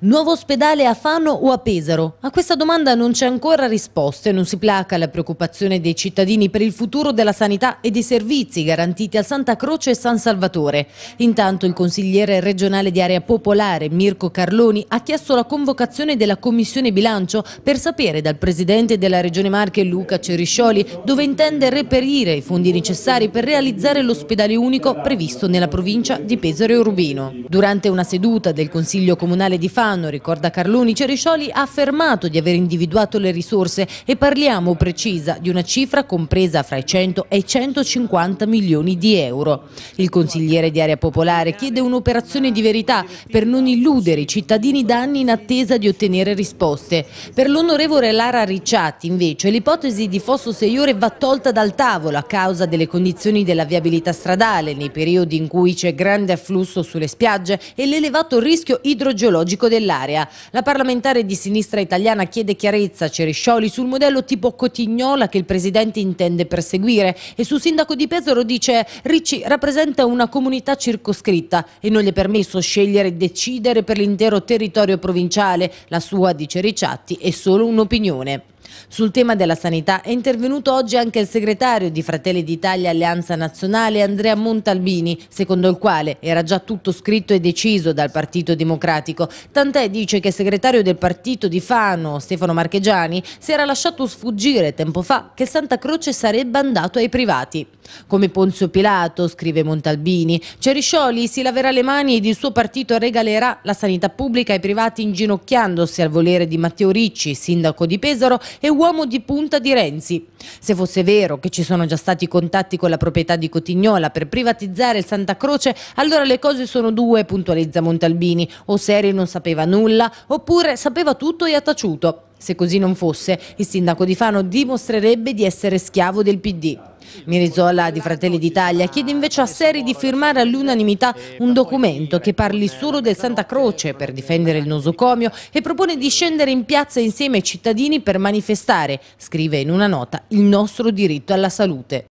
Nuovo ospedale a Fano o a Pesaro? A questa domanda non c'è ancora risposta e non si placa la preoccupazione dei cittadini per il futuro della sanità e dei servizi garantiti a Santa Croce e San Salvatore. Intanto il consigliere regionale di area popolare Mirko Carloni ha chiesto la convocazione della commissione bilancio per sapere dal presidente della regione Marche Luca Ceriscioli dove intende reperire i fondi necessari per realizzare l'ospedale unico previsto nella provincia di Pesaro e Urbino. Durante una seduta del consiglio comunale di Fano Campano, ricorda Carloni, Ceriscioli ha affermato di aver individuato le risorse e parliamo precisa di una cifra compresa fra i 100 e i 150 milioni di euro. Il consigliere di Area Popolare chiede un'operazione di verità per non illudere i cittadini da anni in attesa di ottenere risposte. Per l'onorevole Lara Ricciati invece l'ipotesi di Fosso Seiore va tolta dal tavolo a causa delle condizioni della viabilità stradale nei periodi in cui c'è grande afflusso sulle spiagge e l'elevato rischio idrogeologico della dell'area. La parlamentare di sinistra italiana chiede chiarezza a Cerescioli sul modello tipo Cotignola che il presidente intende perseguire e sul sindaco di Pesaro dice Ricci rappresenta una comunità circoscritta e non gli è permesso scegliere e decidere per l'intero territorio provinciale. La sua, dice Ricciatti, è solo un'opinione. Sul tema della sanità è intervenuto oggi anche il segretario di Fratelli d'Italia Alleanza Nazionale Andrea Montalbini, secondo il quale era già tutto scritto e deciso dal Partito Democratico. Tant'è dice che il segretario del partito di Fano, Stefano Marchegiani, si era lasciato sfuggire tempo fa che Santa Croce sarebbe andato ai privati. Come Ponzio Pilato, scrive Montalbini, Ceriscioli si laverà le mani ed il suo partito regalerà la sanità pubblica ai privati inginocchiandosi al volere di Matteo Ricci, sindaco di Pesaro, e uomo di punta di Renzi. Se fosse vero che ci sono già stati contatti con la proprietà di Cotignola per privatizzare il Santa Croce, allora le cose sono due, puntualizza Montalbini. O Seri non sapeva nulla, oppure sapeva tutto e ha taciuto. Se così non fosse, il sindaco di Fano dimostrerebbe di essere schiavo del PD. Mirizola di Fratelli d'Italia chiede invece a Seri di firmare all'unanimità un documento che parli solo del Santa Croce per difendere il nosocomio e propone di scendere in piazza insieme ai cittadini per manifestare, scrive in una nota, il nostro diritto alla salute.